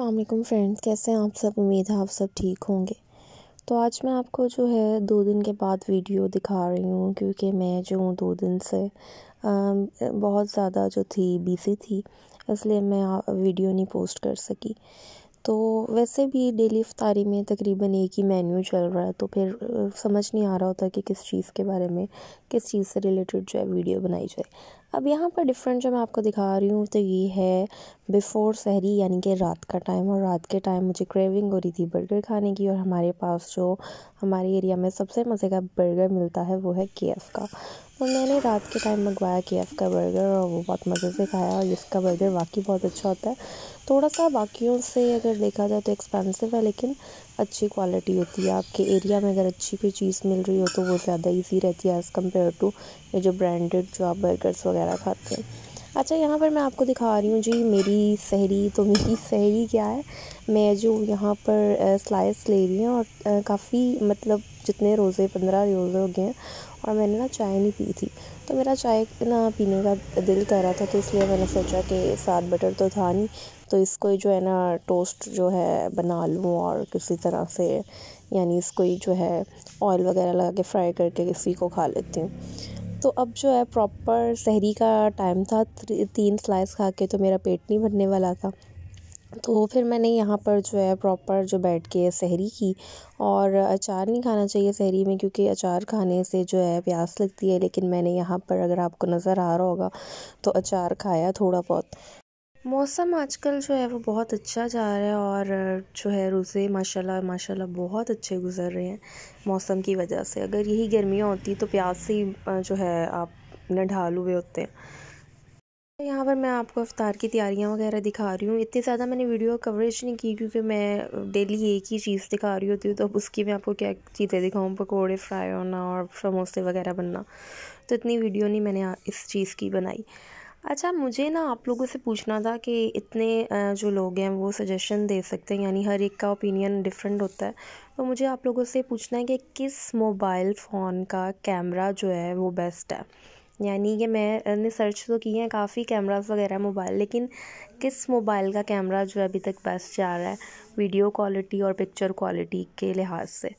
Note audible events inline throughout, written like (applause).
Aslam friends कैसे हैं आप सब उम्मीद है आप सब ठीक होंगे तो आज मैं आपको जो है दो दिन के बाद वीडियो दिखा रही हूँ क्योंकि मैं जो हूँ दो दिन से बहुत ज़्यादा जो थी बिजी थी इसलिए मैं वीडियो नहीं पोस्ट कर सकी तो वैसे भी डेली इफ्तारी में तकरीबन एक ही मेन्यू चल रहा है तो फिर समझ नहीं आ रहा होता कि किस चीज़ के बारे में किस चीज़ से रिलेटेड जो है वीडियो बनाई जाए अब यहाँ पर डिफरेंट जो मैं आपको दिखा रही हूँ तो ये है बिफ़ोर सहरी यानी कि रात का टाइम और रात के टाइम मुझे क्रेविंग हो रही थी बर्गर खाने की और हमारे पास जो हमारे एरिया में सबसे मज़े का बर्गर मिलता है वो है के का और मैंने रात के टाइम मंगवाया के एफ़ का बर्गर और वो बहुत मज़े से खाया और इसका बर्गर वाकई बहुत अच्छा होता है थोड़ा सा बाकियों से अगर देखा जाए तो एक्सपेंसिव है लेकिन अच्छी क्वालिटी होती है आपके एरिया में अगर अच्छी कोई चीज़ मिल रही हो तो वो ज़्यादा ईजी रहती है एज़ कम्पेयर टू ये जो ब्रांडेड जो आप बर्गर्स वगैरह खाते हैं अच्छा यहाँ पर मैं आपको दिखा रही हूँ जी मेरी सहरी तो मेरी (laughs) सहरी क्या है मैं जो यहाँ पर स्लाइस ले रही हूँ और काफ़ी मतलब जितने रोज़े पंद्रह रोज़े हो गए हैं और मैंने ना चाय नहीं पी थी तो मेरा चाय ना पीने का दिल कर रहा था तो इसलिए मैंने सोचा कि साथ बटर तो था नहीं तो इसको ही जो है ना टोस्ट जो है बना लूँ और किसी तरह से यानी इसको ही जो है ऑयल वगैरह लगा के फ्राई करके इसी को खा लेती हूँ तो अब जो है प्रॉपर शहरी का टाइम था तीन स्लाइस खा के तो मेरा पेट नहीं भरने वाला था तो फिर मैंने यहाँ पर जो है प्रॉपर जो बैठ के सहरी की और अचार नहीं खाना चाहिए सहरी में क्योंकि अचार खाने से जो है प्यास लगती है लेकिन मैंने यहाँ पर अगर आपको नज़र आ रहा होगा तो अचार खाया थोड़ा बहुत मौसम आजकल जो है वो बहुत अच्छा जा रहा है और जो है रोज़े माशाल्लाह माशाल्लाह बहुत अच्छे गुजर रहे हैं मौसम की वजह से अगर यही गर्मियाँ होती तो प्यास से ही जो है आप न ढाल हुए होते हैं यहाँ पर मैं आपको अफ्तार की तैयारियाँ वगैरह दिखा रही हूँ इतनी ज़्यादा मैंने वीडियो कवरेज नहीं की क्योंकि मैं डेली एक ही चीज़ दिखा रही होती हूँ तो अब उसकी मैं आपको क्या चीज़ें दिखाऊँ पकौड़े फ्राई होना और समोसे वगैरह बनना तो इतनी वीडियो नहीं मैंने इस चीज़ की बनाई अच्छा मुझे ना आप लोगों से पूछना था कि इतने जो लोग हैं वो सजेशन दे सकते हैं यानी हर एक का ओपिनियन डिफरेंट होता है तो मुझे आप लोगों से पूछना है कि किस मोबाइल फ़ोन का कैमरा जो है वो बेस्ट है यानी कि मैंने सर्च तो किए हैं काफ़ी कैमराज वगैरह मोबाइल लेकिन किस मोबाइल का कैमरा जो अभी तक बेस्ट जा रहा है वीडियो क्वालिटी और पिक्चर क्वालिटी के लिहाज से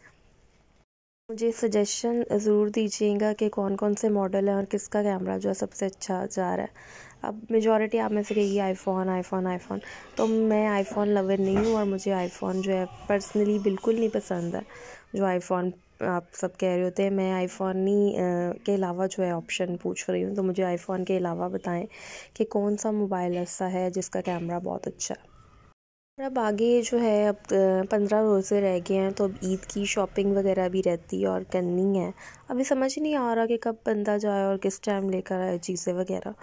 मुझे सजेशन ज़रूर दीजिएगा कि कौन कौन से मॉडल हैं और किसका कैमरा जो है सबसे अच्छा जा रहा है अब मेजॉरिटी आप में से कही आईफोन आईफोन आईफोन तो मैं आईफोन लवर नहीं हूँ और मुझे आईफोन जो है पर्सनली बिल्कुल नहीं पसंद है जो आईफोन आप सब कह रहे होते हैं मैं आईफोन ही के अलावा जो है ऑप्शन पूछ रही हूँ तो मुझे आईफोन के अलावा बताएं कि कौन सा मोबाइल ऐसा है जिसका कैमरा बहुत अच्छा है अब आगे जो है अब पंद्रह रोज़े रह गए हैं तो अब ईद की शॉपिंग वगैरह भी रहती है और करनी है अभी समझ नहीं आ रहा कि कब बंदा जाए और किस टाइम लेकर आए चीज़ें वगैरह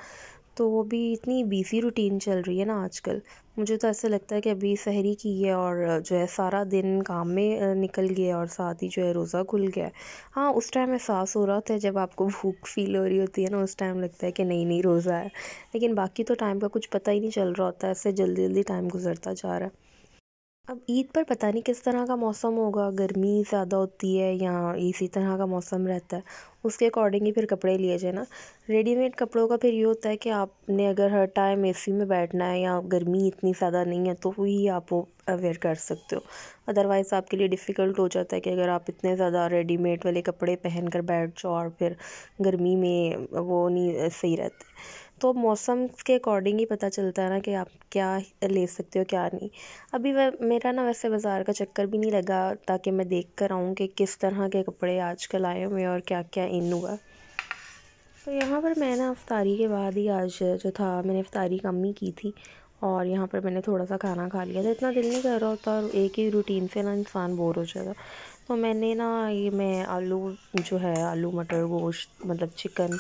तो वो भी इतनी बिज़ी रूटीन चल रही है ना आजकल मुझे तो ऐसा लगता है कि अभी सहरी की है और जो है सारा दिन काम में निकल गया और साथ ही जो है रोज़ा खुल गया है हाँ उस टाइम एहसास हो रहा होता है जब आपको भूख फील हो रही होती है ना उस टाइम लगता है कि नहीं नहीं रोज़ा है लेकिन बाकी तो टाइम का कुछ पता ही नहीं चल रहा होता है ऐसे जल्दी जल्दी टाइम गुजरता जा रहा है अब ईद पर पता नहीं किस तरह का मौसम होगा गर्मी ज़्यादा होती है या इसी तरह का मौसम रहता है उसके अकॉर्डिंग ही फिर कपड़े लिए जाए ना रेडीमेड कपड़ों का फिर ये होता है कि आपने अगर हर टाइम एसी में बैठना है या गर्मी इतनी ज़्यादा नहीं है तो ही आप वो अवेयर कर सकते हो अदरवाइज़ आपके लिए डिफ़िकल्ट हो जाता है कि अगर आप इतने ज़्यादा रेडीमेड वाले कपड़े पहन कर बैठ जाओ और फिर गर्मी में वो नहीं सही रहते तो मौसम के अकॉर्डिंग ही पता चलता है ना कि आप क्या ले सकते हो क्या नहीं अभी मेरा ना वैसे बाज़ार का चक्कर भी नहीं लगा ताकि मैं देख कर आऊँ कि किस तरह के कपड़े आजकल आए हुए और क्या क्या इन हुआ तो यहाँ पर मैं ना अफ्तारी के बाद ही आज जो था मैंने अफ्तारी कम ही की थी और यहाँ पर मैंने थोड़ा सा खाना खा लिया था इतना दिल नहीं कर रहा होता और एक ही रूटीन से ना इंसान बोर हो जाता तो मैंने ना ये मैं आलू जो है आलू मटर गोश्त मतलब चिकन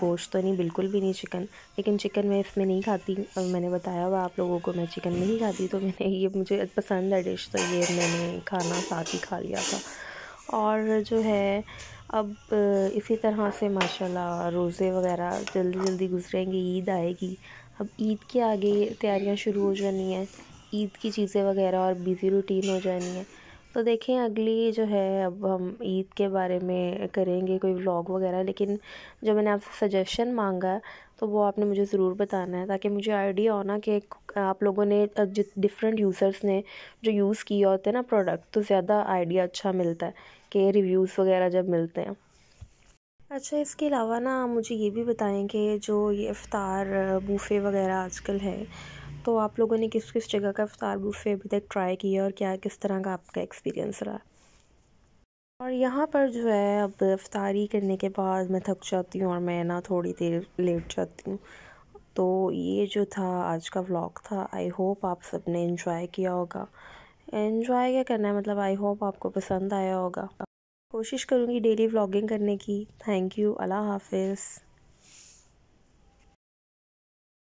गोश्त तो नहीं बिल्कुल भी नहीं चिकन लेकिन चिकन मैं इसमें नहीं खाती और मैंने बताया हुआ आप लोगों को मैं चिकन नहीं खाती तो मैंने ये मुझे पसंद है डिश तो ये मैंने खाना साथ ही खा लिया था और जो है अब इसी तरह से माशाल्लाह रोज़े वगैरह जल्दी जल्दी गुजरेंगे ईद आएगी अब ईद के आगे तैयारियाँ शुरू हो जानी हैं ईद की चीज़ें वगैरह और बिज़ी रूटीन हो जानी है तो देखें अगली जो है अब हम ईद के बारे में करेंगे कोई व्लॉग वगैरह लेकिन जो मैंने आपसे सजेशन मांगा तो वो आपने मुझे ज़रूर बताना है ताकि मुझे आइडिया हो ना कि आप लोगों ने डिफरेंट यूज़र्स ने जो यूज़ किया होते हैं ना प्रोडक्ट तो ज़्यादा आइडिया अच्छा मिलता है कि रिव्यूज़ वगैरह जब मिलते हैं अच्छा इसके अलावा ना मुझे ये भी बताएं कि जो ये इफ़ार बूफे वगैरह आजकल है तो आप लोगों ने किस किस जगह का इफ्तार बुफे अभी तक ट्राई किया और क्या किस तरह का आपका एक्सपीरियंस रहा और यहाँ पर जो है अब अफ्तारी करने के बाद मैं थक जाती हूँ और मैं ना थोड़ी देर लेट जाती हूँ तो ये जो था आज का व्लॉग था आई होप आप सब ने इन्जॉय किया होगा इन्जॉय क्या करना है मतलब आई होप आपको पसंद आया होगा कोशिश करूँगी डेली व्लॉगिंग करने की थैंक यू अल्लाह हाफिज़